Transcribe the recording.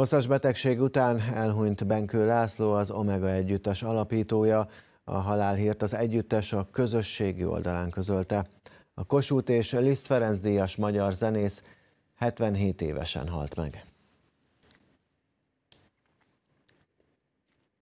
Hosszas betegség után elhunyt Benkő László, az Omega Együttes alapítója. A halálhírt az együttes a közösségi oldalán közölte. A Kossuth és Liszt Ferenc díjas magyar zenész 77 évesen halt meg.